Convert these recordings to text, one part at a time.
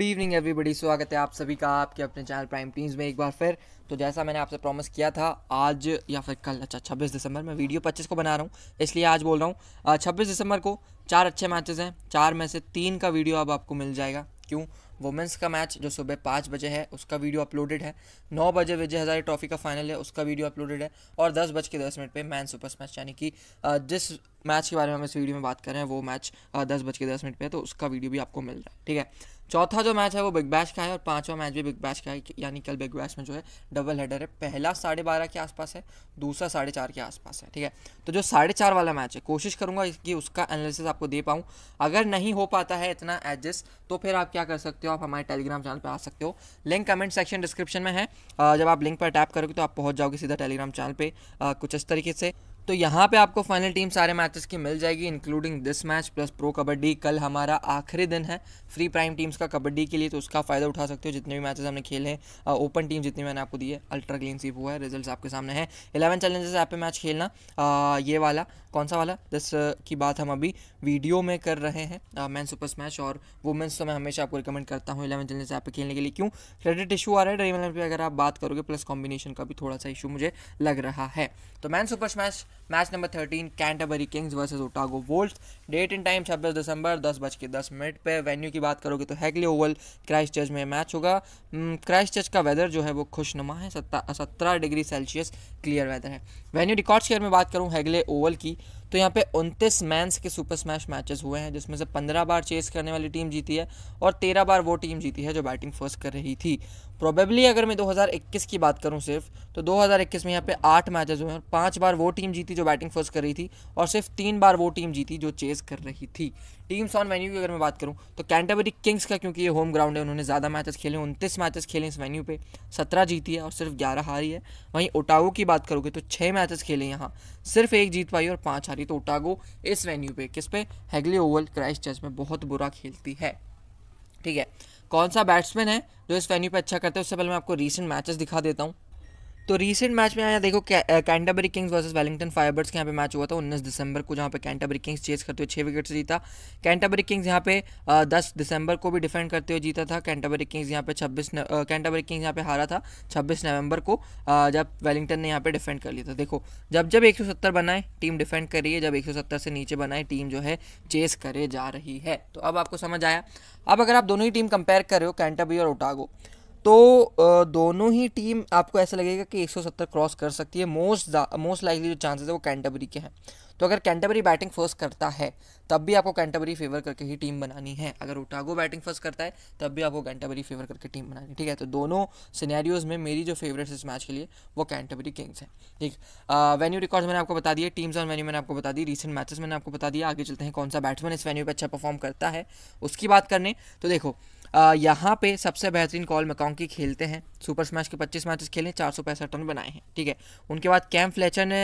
good evening everybody स्वागत है आप सभी का आपके अपने चैनल प्राइम टीम्स में एक बार फिर तो जैसा मैंने आपसे प्रॉमिस किया था आज या फिर कल अच्छा छब्बीस दिसंबर मैं वीडियो पच्चीस को बना रहा हूँ इसलिए आज बोल रहा हूँ छब्बीस दिसंबर को चार अच्छे मैचेस हैं चार में से तीन का वीडियो अब आपको मिल जाएगा क्यों वुमेंस का मैच जो सुबह पाँच बजे है उसका वीडियो अपलोडेड है नौ बजे विजय हज़ारी ट्रॉफी का फाइनल है उसका वीडियो अपलोडेड है और दस बज के दस मिनट पर मैन सुपर स्मैच यानी कि जिस मैच के बारे में हम इस वीडियो में बात कर रहे हैं वो मैच दस बज के दस मिनट पर है तो उसका वीडियो भी आपको मिल रहा है ठीक है चौथा जो मैच है वो बिग बैश का है और पांचवा मैच भी बिग बैश का है यानी कल बिग बैश में जो है डबल हेडर है पहला साढ़े बारह के आसपास है दूसरा साढ़े चार के आसपास है ठीक है तो जो साढ़े चार वाला मैच है कोशिश करूंगा कि उसका एनालिसिस आपको दे पाऊँ अगर नहीं हो पाता है इतना एडजस्ट तो फिर आप क्या कर सकते हो आप हमारे टेलीग्राम चैनल पर आ सकते हो लिंक कमेंट सेक्शन डिस्क्रिप्शन में है जब आप लिंक पर टैप करोगे तो आप पहुँच जाओगे सीधा टेलीग्राम चैनल पर कुछ इस तरीके से तो यहाँ पे आपको फाइनल टीम सारे मैचेस की मिल जाएगी including this match plus pro kabaddi कल हमारा आखिरी दिन है फ्री प्राइम टीम्स का कबड्डी के लिए तो उसका फ़ायदा उठा सकते हो जितने भी मैचेस हमने खेले हैं ओपन टीम जितनी मैंने आपको दी है अल्ट्रा क्लीन सीप हुआ है रिजल्ट आपके सामने है इलेवन चैलेंजेस ऐप पे मैच खेलना आ, ये वाला कौन सा वाला दस की बात हम अभी वीडियो में कर रहे हैं मैन सुपर स्मैश और वुमेंस तो मैं हमेशा आपको रिकमेंड करता हूँ इलेवन चैलेंजेस ऐप पर खेलने के लिए क्यों क्रेडिट इशू आ रहा है ड्रीम इलेवन पर अगर आप बात करोगे प्लस कॉम्बिनेशन का भी थोड़ा सा इशू मुझे लग रहा है तो man super smash match number thirteen Canterbury Kings versus Otago Volts date and time छब्बीस दिसंबर दस बज के दस मिनट पर वेन्यू की बात करोगे तो हैगली ओवल क्राइस्ट चर्च में मैच होगा क्राइस्ट हम्म, चर्च का वेदर जो है वो खुशनुमा है सत्रह डिग्री सेल्सियस क्लियर वेदर है वेन्यू रिकॉर्ड शेयर में बात करूँ हैगले ओवल की तो यहाँ पे उनतीस मैंस के सुपर स्मैश मैचेस हुए हैं जिसमें से पंद्रह बार चेस करने वाली टीम जीती है और तेरह बार वो टीम जीती है जो बैटिंग फर्स्ट कर रही थी प्रोबेबली अगर मैं 2021 की बात करूँ सिर्फ तो 2021 में यहाँ पे आठ मैचेस हुए हैं पाँच बार वो टीम जीती जो बैटिंग फर्स्ट कर रही थी और सिर्फ तीन बार वो टीम जीती जो चेस कर रही थी टीम्स ऑन वेन्यू की अगर मैं बात करूँ तो कैंटाबरी किंग्स का क्योंकि ये होम ग्राउंड है उन्होंने ज़्यादा मैचेस खेले उनतीस मैचेस खेले इस वेन्यू पे सत्रह जीती है और सिर्फ ग्यारह हारी है वहीं ओटागो की बात करोगे तो छः मैचेस खेले यहाँ सिर्फ एक जीत पाई और पाँच हारी तो ओटागो इस वेन्यू पे किस पे हैगली ओवल क्राइस्ट चर्च में बहुत बुरा खेलती है ठीक है कौन सा बैट्समैन है जो इस वेन्यू पर अच्छा करता है उससे पहले मैं आपको रिसेंट मैचेस दिखा देता हूँ तो रिसेंट मैच में आया देखो Canterbury Kings versus Wellington Firebirds के यहाँ पे मैच हुआ था 19 दिसंबर को जहाँ पे कैंटाबरी किंग्स चेस करते हुए छः विकेट से जीता कैंटाबरी किंग्स यहाँ पे दस 10 दिसंबर को भी डिफेंड करते हुए जीता था कैंटाबरी किंग्स यहाँ पे 26 कैंटाबरी किंग्स यहाँ पे हारा था छब्बीस नवंबर को जब वेलिंगटन ने यहाँ पे डिफेंड कर लिया था देखो जब जब एक बनाए टीम डिफेंड कर रही है जब एक से नीचे बनाए टीम जो है चेस करे जा रही है तो अब आपको समझ आया अब अगर आप दोनों ही टीम कंपेयर कर रहे हो कैंटाबरी और ओटागो तो दोनों ही टीम आपको ऐसा लगेगा कि 170 क्रॉस कर सकती है मोस्ट मोस्ट लाइकली जो चांसेस है वो कैंटबरी के हैं तो अगर कैंटबरी बैटिंग फर्स्ट करता है तब भी आपको कैंटबरी फेवर करके ही टीम बनानी है अगर उटागो बैटिंग फर्स्ट करता है तब भी आपको कैंटबरी फेवर करके टीम बनानी है ठीक है तो दोनों सिनेरियोज में मेरी जो फेवरेट इस मैच के लिए वो कैंटबरी किंग्स हैं ठीक वेन्यू रिकॉर्ड मैंने आपको बता दिया टीम्स और वेन्यू मैंने आपको बता दी रिसेंट मैचेस मैंने आपको बता दिया आगे चलते हैं कौन सा बैट्समैन इस वेन्यू पर अच्छा परफॉर्म करता है उसकी बात करने तो देखो यहाँ पे सबसे बेहतरीन कॉल मकॉन्की खेलते हैं सुपर स्मैश के 25 मैचेस खेले चार सौ पैंसठ रन बनाए हैं ठीक है उनके बाद कैम फ्लेचर ने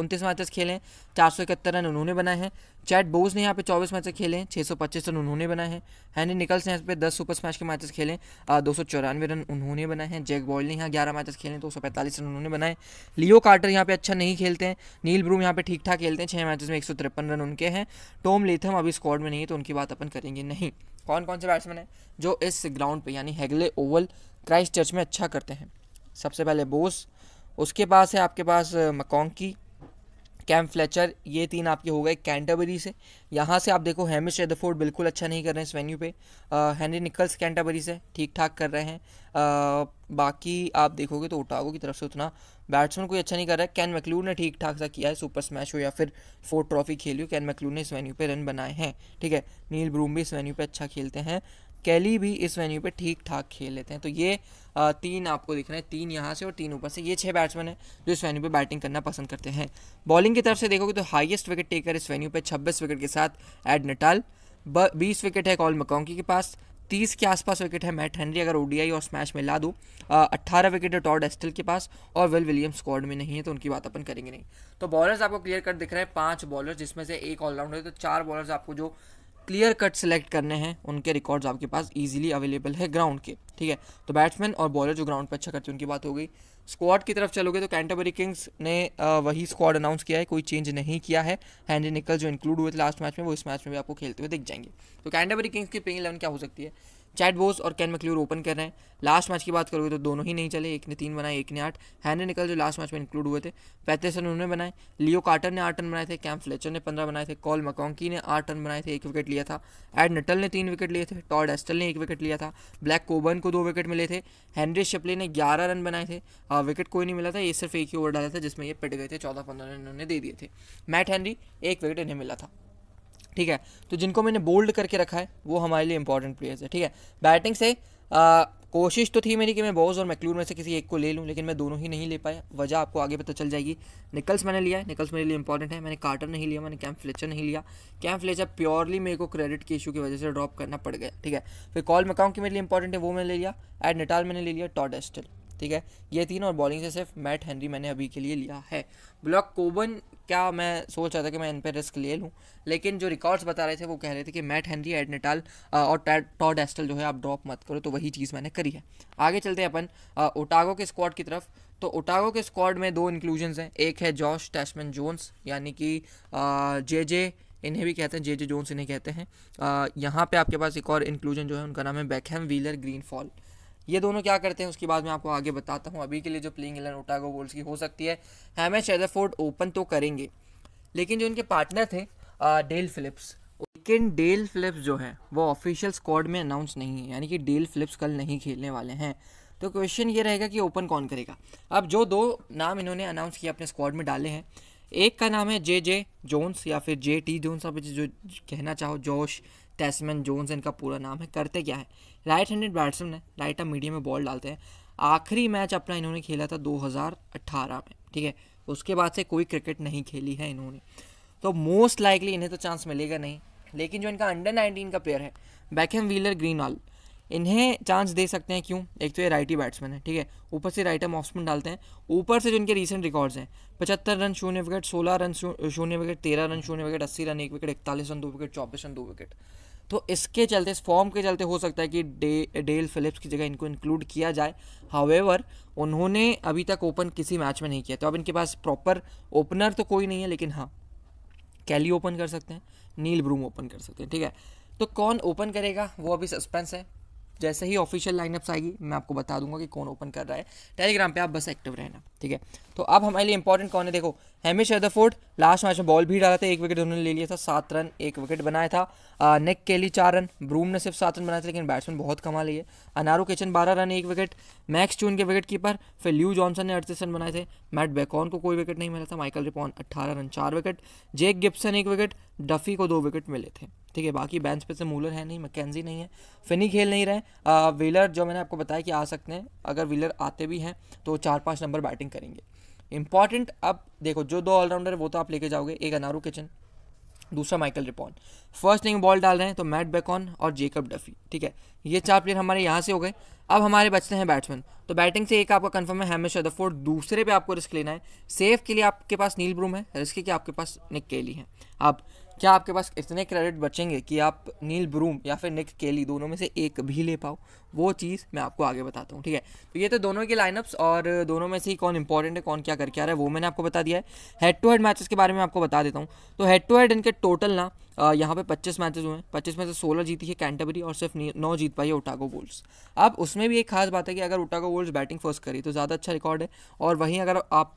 उनतीस मैचेस खेले चार सौ इकहत्तर रन उन्होंने बनाए हैं चैट बोज ने यहाँ पे चौबीस मैचेस खेले छः सौ पच्चीस रन उन्होंने बनाए हैं हैनी निकल्स ने यहाँ पे दस सुपर स्मैश के मैचेस खेले दो सौ चौरानवे रन उन्होंने बनाए हैं जैक बॉल ने यहाँ ग्यारह मैचेस खेले दो सौ पैंतालीस रन उन्होंने बनाए लियो कार्टर यहाँ पे अच्छा नहीं खेलते हैं नील ब्रूम यहाँ पे ठीक ठाक खेलते हैं छः मैचेस में एक सौ तिरपन रन उनके हैं टॉम लेथम अभी स्क्वाड में नहीं है तो उनकी बात अपन करेंगे नहीं कौन कौन से बैट्समैन हैं जो इस ग्राउंड पर यानी हेगले ओवल क्राइस्ट चर्च में अच्छा करते हैं सबसे पहले बोस उसके पास है आपके पास मकोंकी कैम फ्लेचर ये तीन आपके हो गए कैंटाबरी से यहाँ से आप देखो हेमिश एदफोर्ड बिल्कुल अच्छा नहीं कर रहे हैं इस वेन्यू पे हैंनरी निकल्स कैंटाबरी से ठीक ठाक कर रहे हैं आ, बाकी आप देखोगे तो ओटागो की तरफ से उतना बैट्समैन कोई अच्छा नहीं कर रहा है कैन मैकलूर ने ठीक ठाक सा किया है सुपर स्मैश हो या फिर फोर ट्रॉफी खेली हो कैन मैकलूर ने इस वेन्यू पर रन बनाए हैं ठीक है नील ब्रूम भी इस वेन्यू पर अच्छा खेलते हैं कैली भी इस वेन्यू पे ठीक ठाक खेल लेते हैं तो ये तीन आपको दिख रहे हैं तीन यहाँ से और तीन ऊपर से ये छह बैट्समैन हैं जो इस वेन्यू पे बैटिंग करना पसंद करते हैं बॉलिंग की तरफ से देखोगे तो हाईएस्ट विकेट टेकर इस वेन्यू पे छब्बीस विकेट के साथ एड नटाल बीस विकेट है कॉल मकौकी के पास तीस के आसपास विकेट है मैट हेनरी अगर ओडीआई और स्मैश में ला दूँ अट्ठारह विकेट है टॉड एस्टिल के पास और विल विलियम स्क्वाड में नहीं है तो उनकी बात अपन करेंगे नहीं तो बॉलर्स आपको क्लियर कट दिख रहे हैं पांच बॉलर्स जिसमें से एक ऑलराउंडर है तो चार बॉलर्स आपको जो क्लियर कट सेलेक्ट करने हैं उनके रिकॉर्ड्स आपके पास इजीली अवेलेबल है ग्राउंड के ठीक है तो बैट्समैन और बॉलर जो ग्राउंड पर अच्छा करते हैं उनकी बात हो गई स्क्वाड की तरफ चलोगे तो कैंटाबरी किंग्स ने वही स्क्वाड अनाउंस किया है कोई चेंज नहीं किया है हैंनरी निकल जो इंक्लूड हुए थे लास्ट मैच में वो इस मैच में भी आपको खेलते हुए दिख जाएंगे तो कैंटाबरी किंग्स की पेइंग इलेवन क्या हो सकती है चैट बोस और कैन मक्ल्यूर ओपन कर रहे हैं लास्ट मैच की बात करोगे तो दोनों ही नहीं चले एक ने तीन बनाए एक ने आठ हैनरी निकल जो लास्ट मैच में इंक्लूड हुए थे पैंतीस रन उन्होंने बनाए लियो कार्टर ने आठ रन बनाए थे कैम फ्लेचर ने पंद्रह बनाए थे कॉल मकॉन्की ने आठ रन बनाए थे एक विकेट लिया था एड नटल ने तीन विकेट लिए थे टॉड एस्टल ने एक विकेट लिया था ब्लैक कोबर्न को दो विकेट मिले थे हैनरी शिपले ने ग्यारह रन बनाए थे विकेट कोई नहीं मिला था ये सिर्फ एक ही ओवर डाला था जिसमें ये पिट गए थे चौदह पंद्रह रन उन्होंने दे दिए थे मैट हैनरी एक विकेट इन्हें मिला था ठीक है तो जिनको मैंने बोल्ड करके रखा है वो हमारे लिए इंपॉर्टेंट प्लेयर्स है ठीक है बैटिंग से आ, कोशिश तो थी मेरी कि मैं बॉज और मैक्लूर में से किसी एक को ले लूँ लेकिन मैं दोनों ही नहीं ले पाया वजह आपको आगे पता चल जाएगी निकल्स मैंने लिया है निकल्स मेरे लिए इंपॉर्टेंट है मैंने कार्टर नहीं लिया मैंने कैम्प फ्लेचर नहीं लिया कैम्प फ्लेचर प्योरली मेरे को क्रेडिट के इशू की वजह से ड्रॉप करना पड़ गया ठीक है फिर कॉल मकाउ की मेरे लिए इंपॉर्टेंट है वो मैंने ले लिया एड नेटाल मैंने ले लिया टॉड एस्टल ठीक है ये तीन और बॉलिंग से सिर्फ मैट हेनरी मैंने अभी के लिए लिया है ब्लॉक कोबन क्या मैं सोच रहा था कि मैं इन पर रिस्क ले लूँ लेकिन जो रिकॉर्ड्स बता रहे थे वो कह रहे थे कि मैट हेनरी एडनेटाल और टॉड एस्टल जो है आप ड्रॉप मत करो तो वही चीज़ मैंने करी है आगे चलते हैं अपन ओटागो के स्क्वाड की तरफ तो ओटागो के स्क्वाड में दो इंक्लूजन हैं एक है जॉश टैशमैन जोन्स यानी कि जे जे इन्हें भी कहते हैं जे जे जोन्स इन्हें कहते हैं यहाँ पे आपके पास एक और इंक्लूजन जो है उनका नाम है बैकहम व्हीलर ग्रीन फॉल ये दोनों क्या करते हैं उसके बाद मैं आपको आगे बताता हूँ अभी के लिए जो प्लेइंग इलेवन ओटागो बोल्स की हो सकती है हेमे शेदरफोर्ड ओपन तो करेंगे लेकिन जो इनके पार्टनर थे डेल फिलिप्स लेकिन डेल फिलिप्स जो है वो ऑफिशियल स्क्वाड में अनाउंस नहीं है यानी कि डेल फिलिप्स कल नहीं खेलने वाले हैं तो क्वेश्चन ये रहेगा कि ओपन कौन करेगा अब जो दो नाम इन्होंने अनाउंस किए अपने स्क्वाड में डाले हैं एक का नाम है जे जे जोन्स या फिर जे टी जोन्स आप जो कहना चाहो जोश टेस्मैन जोन्स इनका पूरा नाम है करते क्या है राइट हैंडेड बैट्समैन है राइट आर्म मीडियम में बॉल डालते हैं आखिरी मैच अपना इन्होंने खेला था 2018 में ठीक है उसके बाद से कोई क्रिकेट नहीं खेली है इन्होंने तो मोस्ट लाइकली इन्हें तो चांस मिलेगा नहीं लेकिन जो इनका अंडर नाइनटीन का प्लेयर है बैकहम व्हीलर ग्रीनवाल इन्हें चांस दे सकते हैं क्यों एक तो ये राइटी बैट्समैन है ठीक है ऊपर से राइट ऑफ स्पिन डालते हैं ऊपर से जो इनके रिसेंट रिकॉर्ड्स हैं पचहत्तर रन शून्य विकेट सोलह रन शून्य विकेट तेरह रन शून्य विकेट अस्सी रन एक विकेट इकतालीस रन दो विकेट चौबीस रन दो विकेट तो इसके चलते इस फॉर्म के चलते हो सकता है कि डे डेल फिलिप्स की जगह इनको इंक्लूड किया जाए हावेवर उन्होंने अभी तक ओपन किसी मैच में नहीं किया तो अब इनके पास प्रॉपर ओपनर तो कोई नहीं है लेकिन हाँ कैली ओपन कर सकते हैं नील ब्रूम ओपन कर सकते हैं ठीक है तो कौन ओपन करेगा वो अभी सस्पेंस है जैसे ही ऑफिशियल लाइनअप्स आएगी मैं आपको बता दूंगा कि कौन ओपन कर रहा है टेलीग्राम पे आप बस एक्टिव रहना ठीक है तो अब हमारे लिए इंपॉर्टेंट कौन है देखो हेमिश एदरफोर्ड लास्ट मैच में बॉल भी डाला था एक विकेट उन्होंने ले लिया था सात रन एक विकेट बनाया था आ, नेक केली चार रन ब्रूम ने सिर्फ सात रन बनाए थे लेकिन बैट्समैन बहुत कमा लिए अनारू किचन बारह रन एक विकेट मैक्स चून के विकेट कीपर फिर ल्यू जॉनसन ने अड़तीस रन बनाए थे मैट बेकॉन को कोई विकेट नहीं मिला था माइकल रिपॉन अट्ठारह रन चार विकेट जेक गिप्सन एक विकेट डफी को दो विकेट मिले थे ठीक है बाकी बेंच पे से मूलर है नहीं मैकेजी नहीं है फिनी खेल नहीं रहे आ, व्हीलर जो मैंने आपको बताया कि आ सकते हैं अगर व्हीलर आते भी हैं तो चार पाँच नंबर बैटिंग करेंगे इंपॉर्टेंट अब देखो जो दो ऑलराउंडर है वो तो आप लेके जाओगे एक अनारू किचन दूसरा Michael Rippon first inning ball डाल रहे हैं तो मैट बेकॉन और जेकब डफी ठीक है ये चार प्लेयर हमारे यहाँ से हो गए अब हमारे बचते हैं बैट्समैन तो बैटिंग से एक आपका कंफर्म है हेमेश अदफोर्ड दूसरे पे आपको रिस्क लेना है सेफ के लिए आपके पास नील ब्रूम है रिस्क के आपके पास निक केली है अब क्या आपके पास इतने क्रेडिट बचेंगे कि आप नील ब्रूम या फिर निक केली दोनों में से एक भी ले पाओ वो चीज़ मैं आपको आगे बताता हूँ ठीक है तो ये तो दोनों के लाइनअप्स और दोनों में से ही कौन इंपॉर्टेंट है कौन क्या करके आ रहा है वो मैंने आपको बता दिया है हेड टू हेड मैचेस के बारे में आपको बता देता हूँ तो हेड टू हेड इनके टोटल ना यहाँ पे 25 मैचेस हुए हैं 25 में से 16 जीती है कैंटबरी और सिर्फ नौ जीत पाई है ओटागो वोल्स अब उसमें भी एक खास बात है कि अगर ओटागो वोल्स बैटिंग फर्स्ट करी तो ज़्यादा अच्छा रिकॉर्ड है और वहीं अगर आप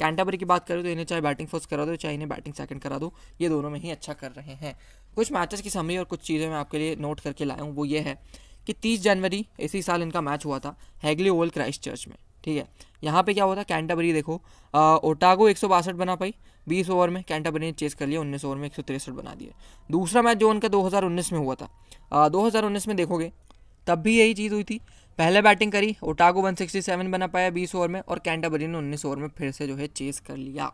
कैंटाबरी की बात करें तो इन्हें चाहे बैटिंग फर्स्ट करा दो चाहे इन्हें बैटिंग सेकंड करा दो ये दोनों में ही अच्छा कर रहे हैं कुछ मैचेस की समय और कुछ चीज़ें मैं आपके लिए नोट करके लाया हूँ वो ये है कि तीस जनवरी इसी साल इनका मैच हुआ था हैगली ओल्ड क्राइस्ट चर्च में ठीक है यहाँ पे क्या होता है कैंटाबरी देखो आ, ओटागो एक बना पाई 20 ओवर में कैंटाबरी ने चेस कर लिया 19 ओवर में एक बना दिए दूसरा मैच जो उनका 2019 में हुआ था आ, 2019 में देखोगे तब भी यही चीज़ हुई थी पहले बैटिंग करी ओटागो 167 बना पाया 20 ओवर में और कैंटाबरी ने 19 ओवर में फिर से जो है चेस कर लिया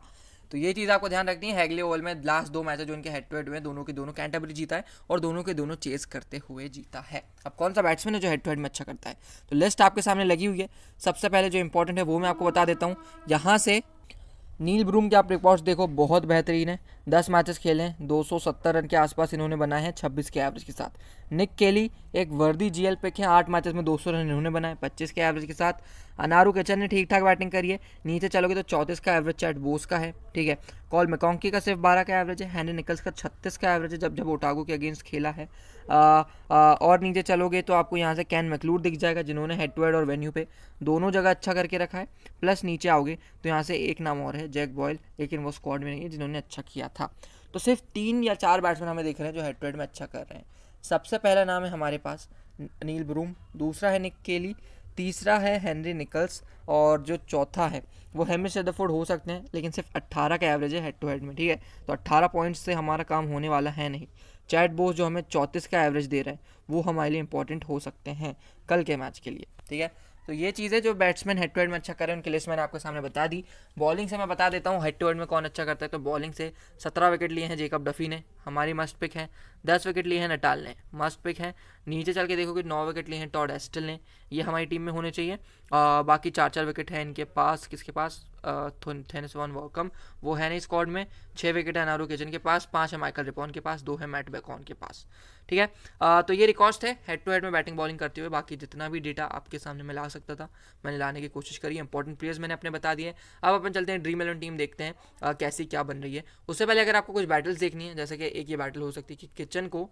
तो ये चीज़ आपको ध्यान रखनी है हैगले ओवल में लास्ट दो जो इनके हेड टू हेड में दोनों के दोनों कैंटाबरी जीता है और दोनों के दोनों चेस करते हुए जीता है अब कौन सा बैट्समैन है जो हेड टू हेड में अच्छा करता है तो लिस्ट आपके सामने लगी हुई है सबसे पहले जो इंपॉर्टेंट है वो मैं आपको बता देता हूँ यहाँ से नील ब्रूम के आप रिकॉर्ड्स देखो बहुत बेहतरीन है दस मैचेस खेले हैं सत्तर रन के आसपास इन्होंने बनाए हैं छब्बीस के एवरेज के साथ निक केली एक वर्दी जीएल पिक है आठ मैचेस में दो सौ रन इन्होंने बनाए पच्चीस के एवरेज के साथ अनारू किचन ने ठीक ठाक बैटिंग करी है नीचे चलोगे तो चौंतीस का एवरेज चैट बोस का है ठीक है कॉल मेकोंकी का सिर्फ बारह का एवरेज है निकल्स का छत्तीस का एवरेज है जब जब ओटागो के अगेंस्ट खेला है आ, आ, और नीचे चलोगे तो आपको यहाँ से कैन मैकलूर दिख जाएगा जिन्होंने हेड टू हेड और वेन्यू पे दोनों जगह अच्छा करके रखा है प्लस नीचे आओगे तो यहाँ से एक नाम और है जैक बॉयल लेकिन वो स्क्वाड में नहीं है जिन्होंने अच्छा किया था तो सिर्फ तीन या चार बैट्समैन हमें देख रहे हैं जो हेड टू हेड में अच्छा कर रहे हैं सबसे पहला नाम है हमारे पास नील ब्रूम दूसरा है निक केली तीसरा है हेनरी निकल्स और जो चौथा है वो हेमिस सेदरफोर्ड हो सकते हैं लेकिन सिर्फ अट्ठारह का एवरेज है हेड टू हेड में ठीक है तो अट्ठारह पॉइंट्स से हमारा काम होने वाला है नहीं चैट बोस जो हमें चौंतीस का एवरेज दे रहा है वो हमारे लिए इंपॉर्टेंट हो सकते हैं कल के मैच के लिए ठीक है तो ये चीज़ें जो बैट्समैन हेड टू हेड में अच्छा करें उनकी लिस्ट मैंने आपके सामने बता दी बॉलिंग से मैं बता देता हूँ हेड टू हेड में कौन अच्छा करता है तो बॉलिंग से सत्रह विकेट लिए हैं जेकब डफी ने हमारी मस्ट पिक है दस विकेट लिए हैं नटाल ने मस्ट पिक है नीचे चल के देखो कि नौ विकेट लिए हैं टॉड एस्टल ने ये हमारी टीम में होने चाहिए आ, बाकी चार चार विकेट हैं इनके पास किसके पास थेनिस वन वॉकम वो है नहीं स्क्वाड में छः विकेट है नारू किचन के पास पाँच है माइकल रिपोन के पास दो है मैट बेकॉन के पास ठीक है आ, तो ये रिकॉर्ड्स थे हेड टू हेड में बैटिंग बॉलिंग करते हुए बाकी जितना भी डेटा आपके सामने मैं ला सकता था मैंने लाने की कोशिश करी इंपॉर्टेंट प्लेयर्स मैंने अपने बता दिए अब अपन चलते हैं ड्रीम इलेवन टीम देखते हैं आ, कैसी क्या बन रही है उससे पहले अगर आपको कुछ बैटल्स देखनी है जैसे कि एक ये बैटल हो सकती है कि किचन को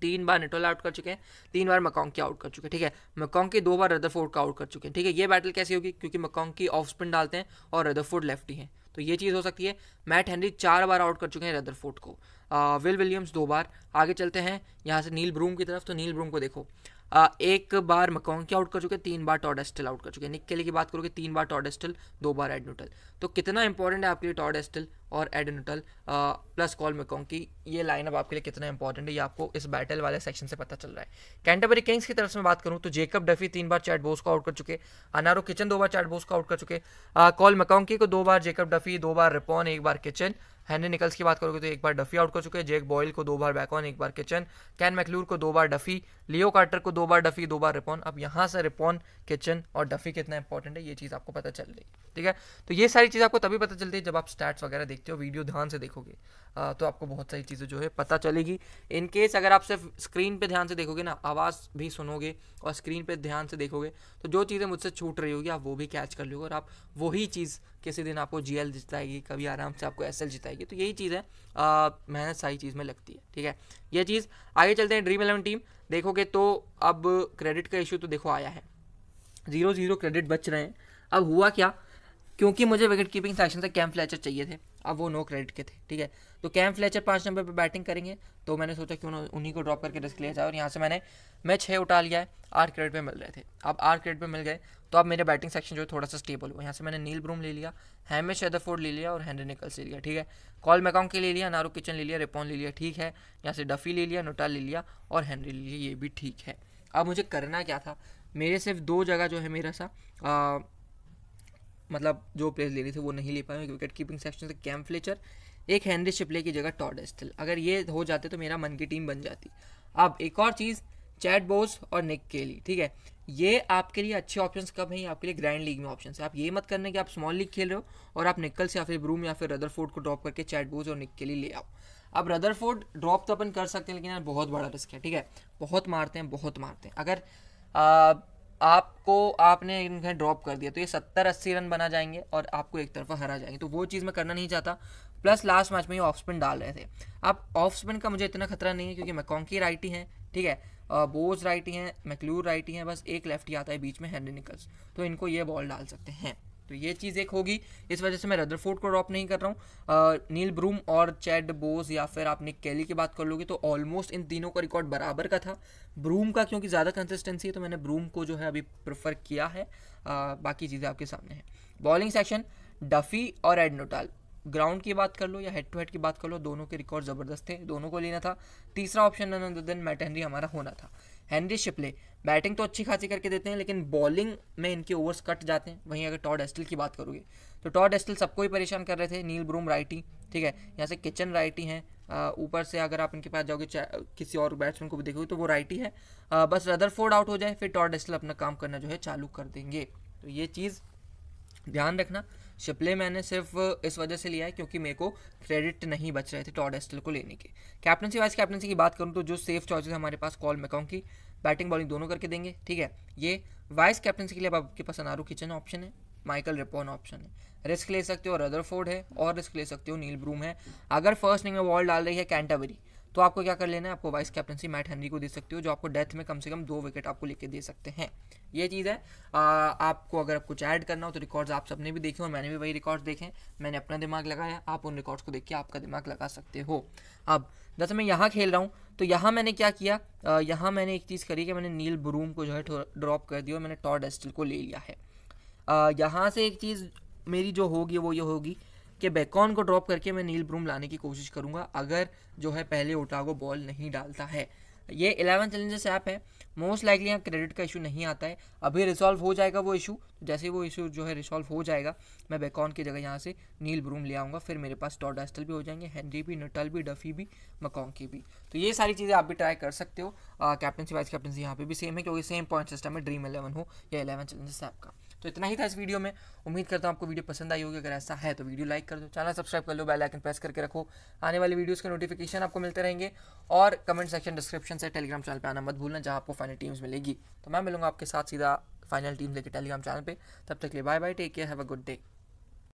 तीन बार निटोल आउट कर चुके हैं तीन बार मकॉन्ग की आउट कर चुके हैं ठीक है मकॉन्ग की दो बार रदरफोर्ड का आउट कर चुके हैं ठीक है ये बैटल कैसी होगी क्योंकि मकॉन्ग की ऑफ स्पिन डालते हैं और रदरफोर्ड लेफ्टी हैं तो ये चीज़ हो सकती है मैट हेनरी चार बार आउट कर चुके हैं रदरफोर्ड को विल विलियम्स दो बार आगे चलते हैं यहाँ से नील ब्रूम की तरफ तो नील ब्रूम को देखो आ, एक बार मकौंकी आउट कर चुके तीन बार टॉडेस्टल आउट कर चुके हैं निक की बात करोगे तीन बार टॉडेस्टल दो बार एडनोटल तो कितना इंपॉर्टेंट है आपके लिए टॉडेस्टल और एडनोटल प्लस कॉल मकौंकी ये लाइनअप आपके लिए कितना इंपॉर्टेंट है ये आपको इस बैटल वाले सेक्शन से पता चल रहा है कैंटाबरी किंग्स की तरफ से बात करूँ तो जेकब डफी तीन बार चैट बोस को आउट कर चुके अनारो किचन दो बार चैट बोस को आउट कर चुके कॉल मकौंकी को दो बार जेकब डफी दो बार रिपॉन एक बार किचन हैनरी निकल्स की बात करोगे तो एक बार डफी आउट कर चुके हैं जेक बॉयल को दो बार बैक ऑन एक बार किचन कैन मैकलूर को दो बार डफी लियो कार्टर को दो बार डफी दो बार रिपोन अब यहाँ से रिपोन किचन और डफी कितना इंपॉर्टेंट है ये चीज़ आपको पता चल रही ठीक है तो ये सारी चीज़ आपको तभी पता चलती है जब आप स्टैट्स वगैरह देखते हो वीडियो ध्यान से देखोगे तो आपको बहुत सारी चीज़ें जो है पता चलेगी इनकेस अगर आप सिर्फ स्क्रीन पर ध्यान से देखोगे ना आवाज़ भी सुनोगे और स्क्रीन पर ध्यान से देखोगे तो जो चीज़ें मुझसे छूट रही होगी आप वो भी कैच कर लोगे और आप वही चीज़ किसी दिन आपको जी एल जिताएगी कभी आराम से आपको एस एल जिताएगी तो यही चीज़ है मेहनत सारी चीज़ में लगती है ठीक है यह चीज़ आगे चलते हैं ड्रीम इलेवन टीम देखोगे तो अब क्रेडिट का इशू तो देखो आया है जीरो जीरो क्रेडिट बच रहे हैं अब हुआ क्या क्योंकि मुझे विकेट कीपिंग सेक्शन से कैम फ्लैचर चाहिए थे अब वो नो क्रेडिट के थे ठीक है तो कैम फ्लैचर पाँच नंबर पर बैटिंग करेंगे तो मैंने सोचा क्यों उन्हीं को ड्रॉप करके रिस्क लिया जाए और यहाँ से मैंने मैं छः उठा लिया है आठ क्रेडिट पर मिल रहे थे अब आठ क्रेडिट पर मिल गए तो अब मेरे बैटिंग सेक्शन जो है थोड़ा सा स्टेबल हुआ यहाँ से मैंने नील ब्रूम ले लिया हैमे शेदरफोर्ड ले लिया और हैंनरी निकल्स ले लिया ठीक है कॉल मैकॉन्ग के ले लिया नारू किचन ले लिया रिपोन ले लिया ठीक है यहाँ से डफी ले लिया नोटा ले लिया और हैंनरी ले लिया ये भी ठीक है अब मुझे करना क्या था मेरे सिर्फ दो जगह जो है मेरा सा मतलब जो प्लेस रहे थी वो नहीं ले पाए विकेट कीपिंग सेक्शन से कैम फ्लेचर एक हैंनरी शिपले की जगह टॉड एस्टिल अगर ये हो जाते तो मेरा मन की टीम बन जाती अब एक और चीज़ चैट बोस और निक केली ठीक है ये आपके लिए अच्छे ऑप्शन कब हैं आपके लिए ग्रैंड लीग में ऑप्शन है आप ये मत करने कि आप स्मॉल लीग खेल रहे हो और आप निकल से या फिर ब्रूम या फिर रदरफोर्ड को ड्रॉप करके चैट बोस और निक केली ले आओ अब फोर्ड ड्रॉप तो अपन कर सकते हैं लेकिन यार बहुत बड़ा रिस्क है ठीक है बहुत मारते हैं बहुत मारते हैं अगर आ, आपको आपने इनका ड्रॉप कर दिया तो ये सत्तर अस्सी रन बना जाएंगे और आपको एक तरफा हरा जाएंगे तो वो चीज़ मैं करना नहीं चाहता प्लस लास्ट मैच में ये ऑफ स्पिन डाल रहे थे आप ऑफ स्पिन का मुझे इतना खतरा नहीं है क्योंकि मैकोंकी राइटी हैं ठीक है बोज राइटी हैं मैकलूर राइटी हैं बस एक लेफ्टी आता है बीच में हैनरी निकल्स तो इनको ये बॉल डाल सकते हैं तो ये चीज़ एक होगी इस वजह से मैं रदरफोर्ड को ड्रॉप नहीं कर रहा हूँ नील ब्रूम और चैड बोस या फिर आपने कैली की बात कर लोगे तो ऑलमोस्ट इन तीनों का रिकॉर्ड बराबर का था ब्रूम का क्योंकि ज़्यादा कंसिस्टेंसी है तो मैंने ब्रूम को जो है अभी प्रेफर किया है आ, बाकी चीज़ें आपके सामने हैं बॉलिंग सेक्शन डफ़ी और एडनोटाल ग्राउंड की बात कर लो या हेड टू हेड की बात कर लो दोनों के रिकॉर्ड ज़बरदस्त थे दोनों को लेना था तीसरा ऑप्शन देन मैट हेनरी हमारा होना था हैनरी शिपले बैटिंग तो अच्छी खासी करके देते हैं लेकिन बॉलिंग में इनके ओवर्स कट जाते हैं वहीं अगर टॉड एस्टल की बात करोगे तो टॉड एस्टल सबको ही परेशान कर रहे थे नील ब्रूम राइटी ठीक है यहाँ से किचन राइटी हैं ऊपर से अगर आप इनके पास जाओगे किसी और बैट्समैन को भी देखोगे तो वो राइटी है आ, बस फोर्ड आउट हो जाए फिर टॉड एस्टल अपना काम करना जो है चालू कर देंगे तो ये चीज़ ध्यान रखना शिपले मैंने सिर्फ इस वजह से लिया है क्योंकि मेरे को क्रेडिट नहीं बच रहे थे टॉड एस्टल को लेने के कैप्टनसी वाइस कैप्टनसी की बात करूँ तो जो सेफ चॉइस हमारे पास कॉल मेकाउ की बैटिंग बॉलिंग दोनों करके देंगे ठीक है ये वाइस कैप्टनसी के लिए अब आपके पास अनारू किचन ऑप्शन है माइकल रिपोन ऑप्शन है रिस्क ले सकते हो रदरफोर्ड है और रिस्क ले सकते हो नील ब्रूम है अगर फर्स्ट इनिंग में बॉल डाल रही है कैंटाबरी तो आपको क्या कर लेना है आपको वाइस कैप्टनसी मैट हेनरी को दे सकते हो जो आपको डेथ में कम से कम दो विकेट आपको लेके दे सकते हैं ये चीज़ है आ, आपको अगर आप कुछ ऐड करना हो तो रिकॉर्ड्स आप सबने भी देखे और मैंने भी वही रिकॉर्ड्स देखे मैंने अपना दिमाग लगाया आप उन रिकॉर्ड्स को देख के आपका दिमाग लगा सकते हो अब जैसे मैं यहाँ खेल रहा हूँ तो यहाँ मैंने क्या किया यहाँ मैंने एक चीज़ करी कि मैंने नील ब्रूम को जो है ड्रॉप कर दिया और मैंने टॉड एस्टल को ले लिया है यहाँ से एक चीज़ मेरी जो होगी वो ये होगी कि बैकॉन को ड्रॉप करके मैं नील ब्रूम लाने की कोशिश करूँगा अगर जो है पहले ओटागो बॉल नहीं डालता है ये इलेवन चैलेंजर्स ऐप है मोस्ट लाइकली यहाँ क्रेडिट का इशू नहीं आता है अभी रिसॉल्व हो जाएगा वो इशू जैसे वो इशू जो है रिसॉल्व हो जाएगा मैं बैकॉन की जगह यहाँ से नील ब्रूम ले आऊँगा फिर मेरे पास टॉडास्टल भी हो जाएंगे हेनरी भी नटल भी डफी भी मकॉन्ग की भी तो ये सारी चीज़ें आप भी ट्राई कर सकते हो कैप्टनसी वाइस कैप्टनसी यहाँ पर भी सेम है क्योंकि सेम पॉइंट सिस्टम है ड्रीम एलेवन हो या एलेवन चैलेंजर्स ऐप का तो इतना ही था इस वीडियो में उम्मीद करता हूँ आपको वीडियो पसंद आई होगी अगर ऐसा है तो वीडियो लाइक कर दो चैनल सब्सक्राइब कर लो बेल आइकन प्रेस करके रखो आने वाले वीडियोज़ के नोटिफिकेशन आपको मिलते रहेंगे और कमेंट सेक्शन डिस्क्रिप्शन से टेलीग्राम चैनल पर आना मत भूलना जहाँ आपको फाइनल टीम्स मिलेगी तो मैं मिलूंगा आपके साथ सीधा फाइनल टीम लेकर टेलीग्राम चैनल पर तब तक लिए bye bye take care have a good day